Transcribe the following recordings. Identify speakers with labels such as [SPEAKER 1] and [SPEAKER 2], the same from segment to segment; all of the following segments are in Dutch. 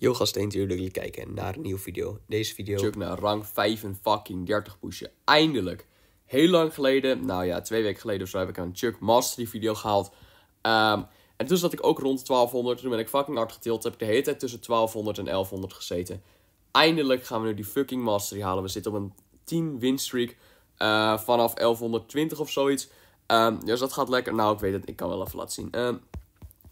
[SPEAKER 1] Yo gasten, jullie kijken naar een nieuwe video. Deze video... Chuck naar rang 35 pushen. Eindelijk! Heel lang geleden, nou ja, twee weken geleden of zo, heb ik een Chuck Mastery video gehaald. Ehm, en toen zat ik ook rond 1200. Toen ben ik fucking hard getild. Heb ik de hele tijd tussen 1200 en 1100 gezeten. Eindelijk gaan we nu die fucking Mastery halen. We zitten op een 10 winstreak eh, vanaf 1120 of zoiets. Um, dus dat gaat lekker. Nou, ik weet het. Ik kan wel even laten zien. Ehm,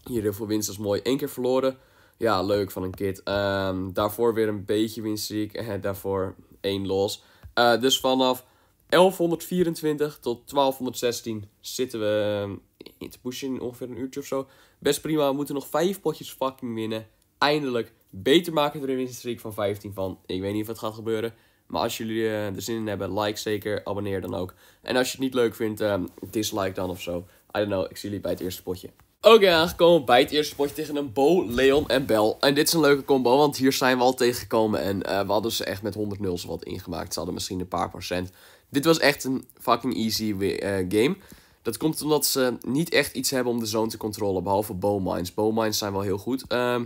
[SPEAKER 1] hier heel veel winst, dat is mooi. Eén keer verloren ja, leuk van een kit ehm, daarvoor weer een beetje winstriek. En daarvoor één los. Eh, dus vanaf 1124 tot 1216 zitten we ehm, in te pushen. ongeveer een uurtje of zo. Best prima. We moeten nog vijf potjes fucking winnen. Eindelijk. Beter maken door een winstriek van 15 van. Ik weet niet of het gaat gebeuren. Maar als jullie eh, er zin in hebben, like zeker. Abonneer dan ook. En als je het niet leuk vindt, ehm, dislike dan of zo. I don't know. Ik zie jullie bij het eerste potje. Oké, aangekomen bij het eerste potje tegen een Bo, Leon en Bel. En dit is een leuke combo, want hier zijn we al tegengekomen. En eh, we hadden ze echt met 100 0 wat ingemaakt. Ze hadden misschien een paar procent. Dit was echt een fucking easy eh, game. Dat komt omdat ze niet echt iets hebben om de zone te controleren, behalve Bowmines. Bowmines zijn wel heel goed. Ehm.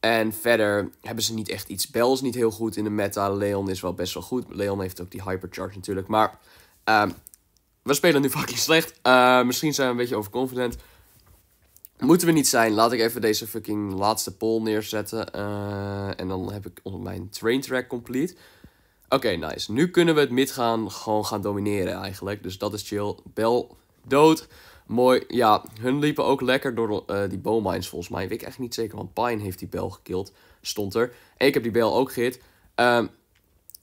[SPEAKER 1] en verder hebben ze niet echt iets. Bel is niet heel goed in de meta. Leon is wel best wel goed. Leon heeft ook die hypercharge natuurlijk. Maar ehm, we spelen nu fucking slecht. Eh, misschien zijn we een beetje overconfident. Moeten we niet zijn. Laat ik even deze fucking laatste poll neerzetten. Eh, en dan heb ik mijn train track complete. Oké, nice. Nu kunnen we het mid gaan, gewoon gaan domineren eigenlijk. Dus dat is chill. Bel dood. Mooi. Ja, hun liepen ook lekker door uh, die bowmines volgens mij. Weet ik echt niet zeker, want Pine heeft die bel gekild. Stond er. Ik heb die bel ook gehit. Um,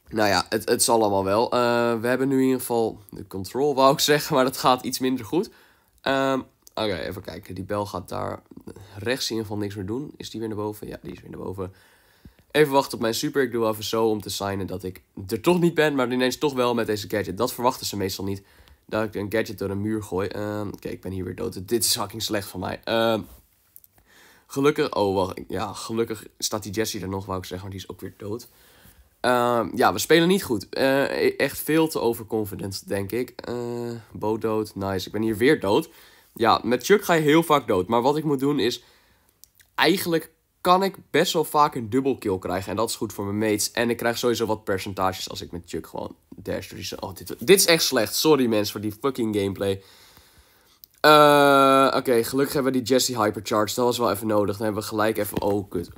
[SPEAKER 1] nou ja, het, het zal allemaal wel. Eh, we hebben nu in ieder geval de control, wou ik zeggen. Maar dat gaat iets minder goed. Um, Oké, even kijken. Die bel gaat daar rechts in ieder geval niks meer doen. Is die weer naar boven? Ja, die is weer naar boven. Even wachten op mijn super. Ik doe even zo om te signen dat ik er toch niet ben, maar ineens toch wel met deze gadget. Dat verwachten ze meestal niet. Dat ik een gadget door een muur gooi. Uh, Oké, ik ben hier weer dood. Dit is fucking slecht van mij. Ehm, gelukkig, oh wacht, ja, gelukkig staat die Jessie er nog, wou ik zeggen, maar die is ook weer dood. Ehm, ja, we spelen niet goed. Eh, e-, echt veel te overconfident, denk ik. Eh, Bo dood, nice. Ik ben hier weer dood. Ja, met Chuck ga je heel vaak dood. Maar wat ik moet doen is... Eigenlijk kan ik best wel vaak een dubbel kill krijgen. En dat is goed voor mijn mates. En ik krijg sowieso wat percentages als ik met Chuck gewoon dash. Oh, dit, dit is echt slecht. Sorry mensen voor die fucking gameplay. Eh, oké, gelukkig hebben we die Jesse Hypercharge. Dat was wel even nodig. Dan hebben we gelijk even... Oh, kut.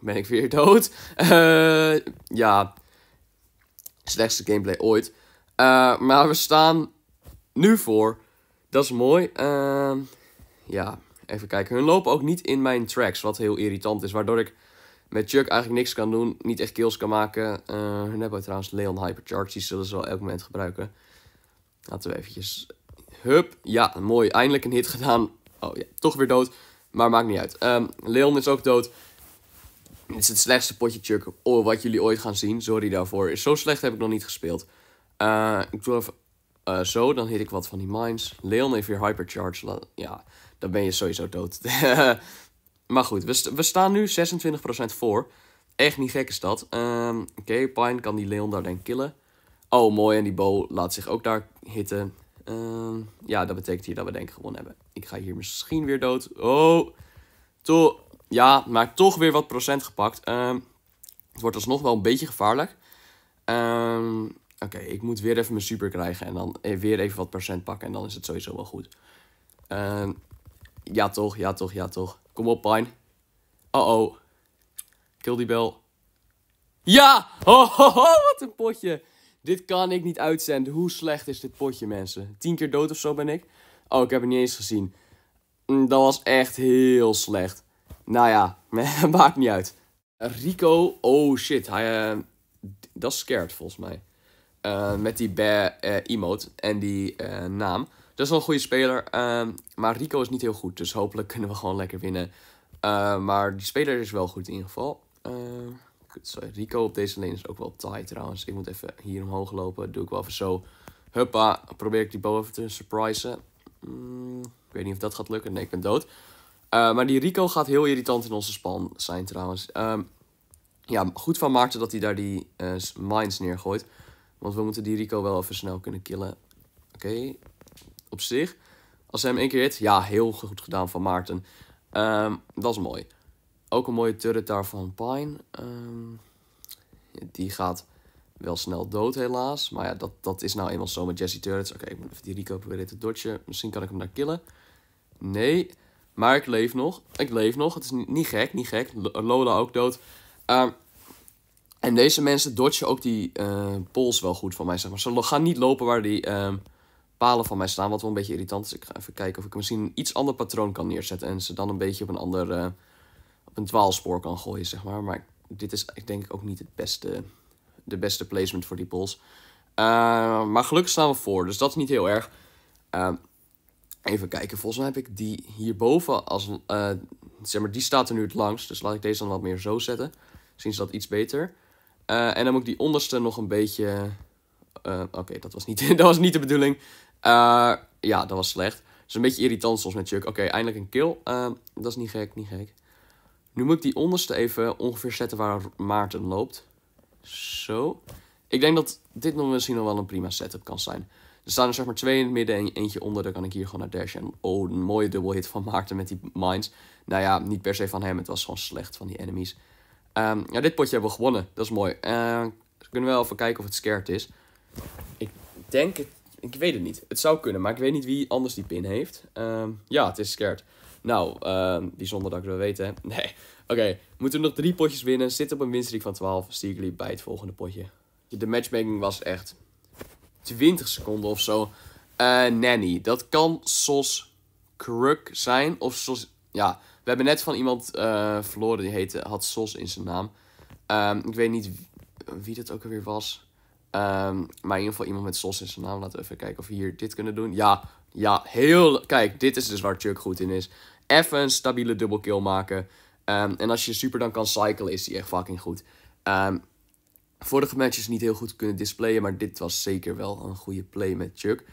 [SPEAKER 1] Ben ik weer dood? Eh, ja. Slechtste gameplay ooit. Eh, maar we staan nu voor dat is mooi. Uh, ja, even kijken. Hun lopen ook niet in mijn tracks, wat heel irritant is. Waardoor ik met Chuck eigenlijk niks kan doen. Niet echt kills kan maken. Eh, hun hebben trouwens Leon Hypercharge. Die zullen ze wel elk moment gebruiken. Laten we eventjes... Hup. Ja, mooi. Eindelijk een hit gedaan. Oh ja, toch weer dood. Maar maakt niet uit. Ehm, Leon is ook dood. Dit is het slechtste potje Chuck oh, wat jullie ooit gaan zien. Sorry daarvoor. Is zo slecht heb ik nog niet gespeeld. Uh, ik doe even eh, zo, dan hit ik wat van die mines. Leon heeft weer hypercharge. Ja, dan ben je sowieso dood. maar goed, we, staan nu 26% voor. Echt niet gek is dat. Ehm, oké, okay, Pine kan die Leon daar denk ik killen. Oh, mooi. En die Bo laat zich ook daar hitten. Ehm, ja, dat betekent hier dat we denk ik gewonnen hebben. Ik ga hier misschien weer dood. Oh, toch. Ja, maar toch weer wat procent gepakt. Ehm, het wordt alsnog wel een beetje gevaarlijk. Ehm oké, ik moet weer even mijn super krijgen en dan eh, weer even wat percent pakken en dan is het sowieso wel goed. Ehm, ja toch, ja toch, ja toch. Kom op, Pine. Uh-oh. Kill die bel. Ja! Oh, oh, oh, wat een potje. Dit kan ik niet uitzenden. Hoe slecht is dit potje, mensen? Tien keer dood of zo ben ik? Oh, ik heb het niet eens gezien. Mm, dat was echt heel slecht. Nou ja, maakt niet uit. Rico, oh shit, hij, eh, dat is scared volgens mij. Eh, met die bear eh, emote en die eh, naam. Dat is wel een goede speler. Ehm, maar Rico is niet heel goed. Dus hopelijk kunnen we gewoon lekker winnen. maar die speler is wel goed in ieder geval. sorry, Rico op deze lane is ook wel taai trouwens. Ik moet even hier omhoog lopen. doe ik wel even zo. Huppa. Probeer ik die boven te surprisen. Mm, ik weet niet of dat gaat lukken. Nee, ik ben dood. maar die Rico gaat heel irritant in onze span zijn trouwens. Ehm, ja, goed van Maarten dat hij daar die mines neergooit. Want we moeten die Rico wel even snel kunnen killen. Oké, op zich. Als hij hem één keer hit, ja, heel goed gedaan van Maarten. Um, dat is mooi. Ook een mooie turret daar van Pine. Um, die gaat wel snel dood, helaas. Maar ja, dat, dat is nou eenmaal zo met Jesse Turrets. Oké, ik moet even die Rico proberen te dodgen. Misschien kan ik hem daar killen. Nee, maar ik leef nog. Ik leef nog. Het is niet, gek, niet gek. Lola ook dood. Um, en deze mensen dodgen ook die uh, pols wel goed van mij, zeg maar. Ze gaan niet lopen waar die ehm, palen van mij staan, wat wel een beetje irritant is. Ik ga even kijken of ik misschien een iets ander patroon kan neerzetten. En ze dan een beetje op een ander, eh, op een dwaalspoor kan gooien, zeg maar. Maar dit is denk ik ook niet het beste, de beste placement voor die pols. Eh, maar gelukkig staan we voor, dus dat is niet heel erg. Ehm, even kijken, volgens mij heb ik die hierboven als, zeg maar, die staat er nu het langst. Dus laat ik deze dan wat meer zo zetten. Misschien is dat iets beter. Eh, en dan moet ik die onderste nog een beetje. Eh, oké, dat, was niet, dat was niet de bedoeling. Eh, ja, dat was slecht. is een beetje irritant soms met Chuck. Oké, eindelijk een kill. dat is niet gek, niet gek. Nu moet ik die onderste even ongeveer zetten waar Maarten loopt. Zo. Ik denk dat dit nog misschien nog wel een prima setup kan zijn. Er staan er zeg maar twee in het midden en eentje onder. Dan kan ik hier gewoon naar En Oh, een mooie dubbelhit van Maarten met die mines. Nou ja, niet per se van hem. Het was gewoon slecht van die enemies. Ehm, ja, dit potje hebben we gewonnen. Dat is mooi. Uh, we kunnen wel even kijken of het scared is. Ik denk het... Ik weet het niet. Het zou kunnen, maar ik weet niet wie anders die pin heeft. Ehm, ja, het is scared. Nou, die zonder dat ik dat weet, Nee. Oké, moeten we nog drie potjes winnen. Zit op een winstreek van 12. Zie ik jullie bij het volgende potje. De matchmaking was echt 20 seconden of zo. Eh, nanny. Dat kan Sos Kruk zijn. Of Sos... Ja, we hebben net van iemand eh, verloren, die heette, had Sos in zijn naam. Ehm, ik weet niet wie, dat ook alweer was. Ehm, maar in ieder geval iemand met Sos in zijn naam. Laten we even kijken of we hier dit kunnen doen. Ja, ja, heel... Kijk, dit is dus waar Chuck goed in is. Even een stabiele dubbelkill maken. Ehm, en als je super dan kan cyclen, is die echt fucking goed. vorige matches niet heel goed kunnen displayen, maar dit was zeker wel een goede play met Chuck.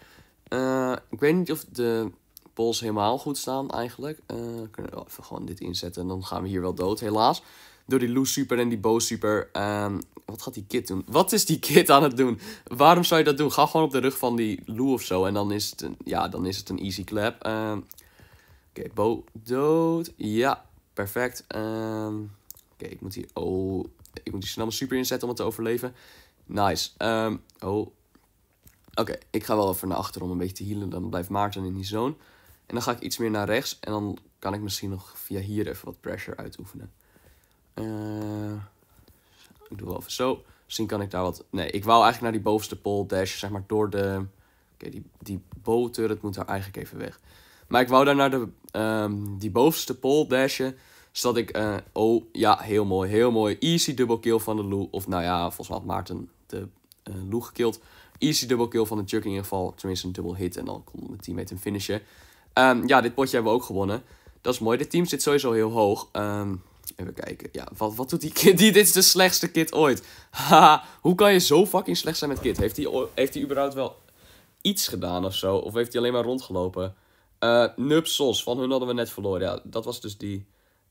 [SPEAKER 1] Eh, ik weet niet of de pols helemaal goed staan eigenlijk. Uh, kunnen we even gewoon dit inzetten en dan gaan we hier wel dood, helaas. Door die Loose Super en die Bo Super. Ehm, wat gaat die Kit doen? Wat is die Kit aan het doen? Waarom zou je dat doen? Ga gewoon op de rug van die Lou of zo. En dan is het een, ja, dan is het een easy clap. Ehm, oké, Bo dood. Ja, perfect. Ehm, oké, ik moet hier... Oh, ik moet hier snel super inzetten om het te overleven. Nice. oh. Oké, ik ga wel even naar achter om een beetje te healen. Dan blijft Maarten in die zone. En dan ga ik iets meer naar rechts. En dan kan ik misschien nog via hier even wat pressure uitoefenen. Eh, ik doe wel even zo. Misschien kan ik daar wat... Nee, ik wou eigenlijk naar die bovenste pole dash. Zeg maar door de... Oké, die, die bow moet daar eigenlijk even weg. Maar ik wou daar naar de, ehm, die bovenste pole dashen. Zodat ik... Uh, oh, ja, heel mooi. Heel mooi. Easy double kill van de Lou. Of nou ja, volgens mij had Maarten de uh, Lou gekild. Easy double kill van de Chuck in ieder geval. Tenminste een double hit. En dan kon mijn teammate hem finishen. Ehm, ja, dit potje hebben we ook gewonnen. Dat is mooi. Dit team zit sowieso heel hoog. Ehm, even kijken. Ja, wat, wat doet die kid? Die, dit is de slechtste kid ooit. Haha, hoe kan je zo fucking slecht zijn met kid? Heeft hij heeft die überhaupt wel iets gedaan of zo? Of heeft hij alleen maar rondgelopen? Uh, Nup Sos, van hun hadden we net verloren. Ja, dat was dus die.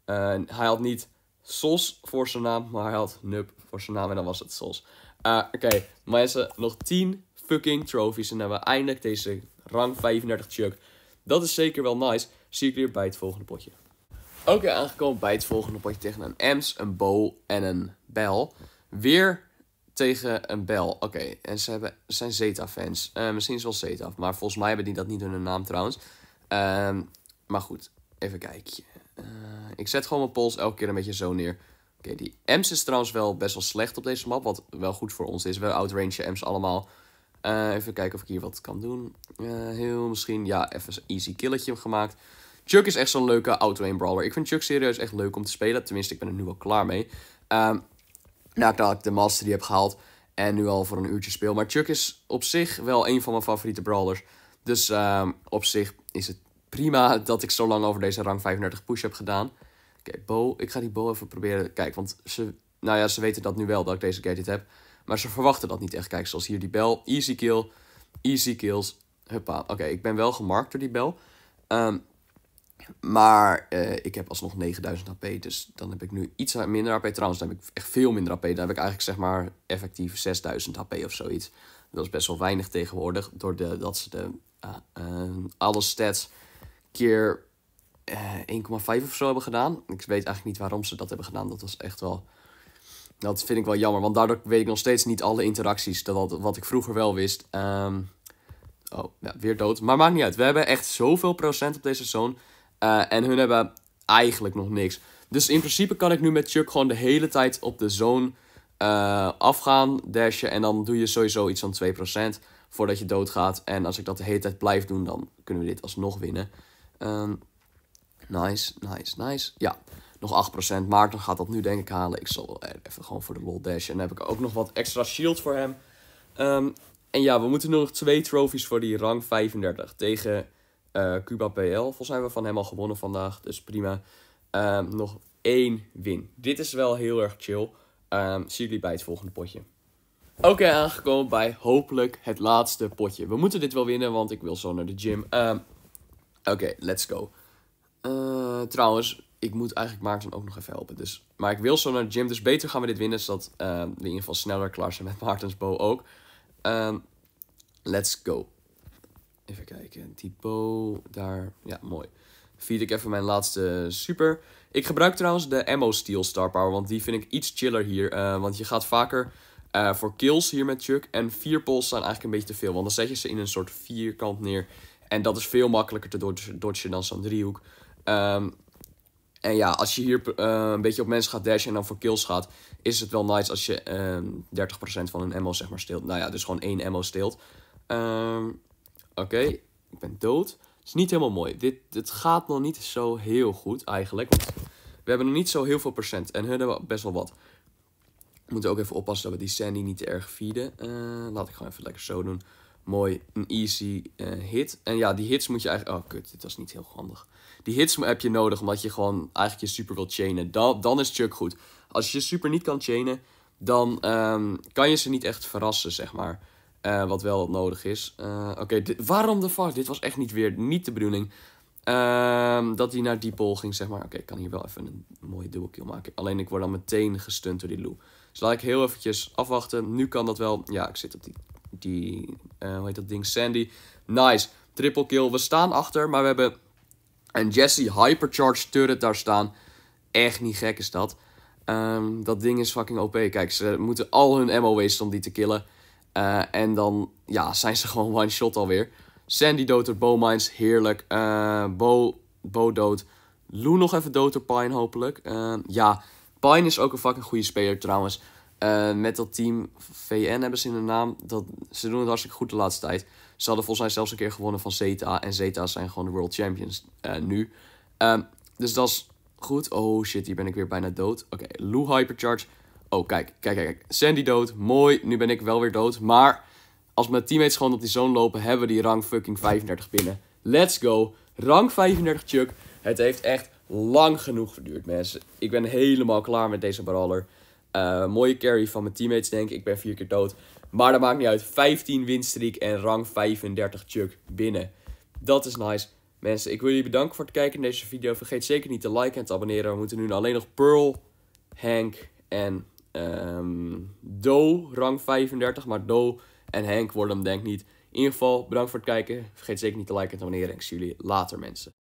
[SPEAKER 1] hij had niet Sos voor zijn naam, maar hij had Nup voor zijn naam en dan was het Sos. Eh, oké, okay. mensen, nog 10 fucking trophies en dan hebben we eindelijk deze rang 35 chuck. Dat is zeker wel nice. Zie ik weer bij het volgende potje. Oké, aangekomen bij het volgende potje tegen een Ems, een Bow en een Bel. Weer tegen een Bel. Oké, en ze hebben, zijn Zeta-fans. Eh, misschien is wel Zeta, maar volgens mij hebben die dat niet hun naam trouwens. Ehm, maar goed, even kijken. Eh, ik zet gewoon mijn pols elke keer een beetje zo neer. Oké, die Ems is trouwens wel best wel slecht op deze map, wat wel goed voor ons is. We outrange Ems allemaal. Eh, even kijken of ik hier wat kan doen. Eh, heel misschien, ja, even een easy killetje gemaakt. Chuck is echt zo'n leuke auto in brawler. Ik vind Chuck serieus echt leuk om te spelen. Tenminste, ik ben er nu al klaar mee. Um, ehm, nadat nou, ik de master die heb gehaald en nu al voor een uurtje speel. Maar Chuck is op zich wel een van mijn favoriete brawlers. Dus ehm, op zich is het prima dat ik zo lang over deze rang 35 push heb gedaan. Oké, Bo. Ik ga die Bo even proberen. Kijk, want ze, nou ja, ze weten dat nu wel dat ik deze gadget heb. Maar ze verwachten dat niet echt. Kijk, zoals hier die bel. Easy kill. Easy kills. Huppa. Oké, ik ben wel gemarkt door die bel. Ehm, maar eh, ik heb alsnog 9000 HP. Dus dan heb ik nu iets minder HP. Trouwens, dan heb ik echt veel minder HP. Dan heb ik eigenlijk zeg maar effectief 6000 HP of zoiets. Dat is best wel weinig tegenwoordig. Doordat ze de, uh, uh, alle stats keer 1,5 of zo hebben gedaan. Ik weet eigenlijk niet waarom ze dat hebben gedaan. Dat was echt wel dat vind ik wel jammer, want daardoor weet ik nog steeds niet alle interacties. Dat, wat ik vroeger wel wist. Ehm, oh, ja, weer dood. Maar maakt niet uit. We hebben echt zoveel procent op deze zone. Eh, en hun hebben eigenlijk nog niks. Dus in principe kan ik nu met Chuck gewoon de hele tijd op de zone eh, afgaan, dashen. En dan doe je sowieso iets van 2% voordat je doodgaat. En als ik dat de hele tijd blijf doen, dan kunnen we dit alsnog winnen. Ehm, nice, nice, nice. Ja, nog 8%. Maarten gaat dat nu denk ik halen. Ik zal e- even gewoon voor de lol dashen. En dan heb ik ook nog wat extra shield voor hem. Ehm, en ja, we moeten nog twee trophies voor die rang 35 tegen eh, Cuba PL. Volgens zijn we van hem al gewonnen vandaag, dus prima. Ehm, nog één win. Dit is wel heel erg chill. Um, zie jullie bij het volgende potje. Oké, aangekomen bij hopelijk het laatste potje. We moeten dit wel winnen, want ik wil zo naar de gym. Ehm, oké, let's go. Eh, trouwens, ik moet eigenlijk Maarten ook nog even helpen. Dus, maar ik wil zo naar de gym, dus beter gaan we dit winnen. Zodat uh, we in ieder geval sneller klaar zijn met Maartens bow ook. Ehm, let's go. Even kijken. Die bow daar. Ja, mooi. Vier ik even mijn laatste super. Ik gebruik trouwens de Ammo Steel Star Power, want die vind ik iets chiller hier. Eh, want je gaat vaker eh, voor kills hier met Chuck. En vier pols zijn eigenlijk een beetje te veel, want dan zet je ze in een soort vierkant neer. En dat is veel makkelijker te dodgen dan zo'n driehoek. Um, en ja, als je hier eh, een beetje op mensen gaat dashen en dan voor kills gaat, is het wel nice als je uh, ehm, 30% van een ammo zeg maar steelt. Nou ja, dus gewoon één ammo steelt. Ehm, oké, ik ben dood. Het is niet helemaal mooi. Dit, dit gaat nog niet zo heel goed eigenlijk. Want we hebben nog niet zo heel veel procent en hun hebben best wel wat. We moeten ook even oppassen dat we die Sandy niet te erg feeden. Eh, laat ik gewoon even lekker zo doen. Mooi, een easy eh, hit. En ja, die hits moet je eigenlijk... Oh, kut, dit was niet heel handig. Die hits heb je nodig omdat je gewoon eigenlijk je super wilt chainen. Dan, dan is Chuck goed. Als je super niet kan chainen, dan ehm, kan je ze niet echt verrassen, zeg maar. Eh, wat wel nodig is. Eh, oké, waarom de fuck? Dit was echt niet weer niet de bedoeling. Ehm, dat hij naar die ging, zeg maar. Oké, ik kan hier wel even een mooie kill maken. Alleen ik word dan meteen gestunt door die Lou. Dus laat ik heel eventjes afwachten. Nu kan dat wel. Ja, ik zit op die... die eh, hoe heet dat ding? Sandy. Nice. Triple kill. We staan achter, maar we hebben en Jesse hypercharged turret daar staan. Echt niet gek is dat. Ehm, dat ding is fucking OP. Kijk, ze moeten al hun ammo wasten om die te killen. Eh, en dan ja, zijn ze gewoon one-shot alweer. Sandy dood door mines heerlijk. Uh, eh, bow Bo dood. Lou nog even dood door Pine, hopelijk. Ehm, ja, Pine is ook een fucking goede speler trouwens. Eh, met dat team VN hebben ze in de naam. Dat, ze doen het hartstikke goed de laatste tijd. Ze hadden volgens mij zelfs een keer gewonnen van Zeta. En Zeta zijn gewoon de world champions eh, nu. Ehm, dus dat is goed. Oh shit, hier ben ik weer bijna dood. Oké, Lou Hypercharge. Oh, kijk, kijk, kijk, Sandy dood. Mooi, nu ben ik wel weer dood. Maar als mijn teammates gewoon op die zone lopen, hebben we die rang fucking 35 binnen. Let's go. Rang 35 Chuck. Het heeft echt lang genoeg geduurd, mensen. Ik ben helemaal klaar met deze brawler. Eh, mooie carry van mijn teammates, denk ik. Ik ben vier keer dood. Maar dat maakt niet uit. 15 winstreak en rang 35 Chuck binnen. Dat is nice. Mensen, ik wil jullie bedanken voor het kijken in deze video. Vergeet zeker niet te liken en te abonneren. We moeten nu alleen nog Pearl, Hank en um, rang 35. Maar Do en Hank worden hem denk ik niet. In ieder geval, bedankt voor het kijken. Vergeet zeker niet te liken en te abonneren. Ik zie jullie later, mensen.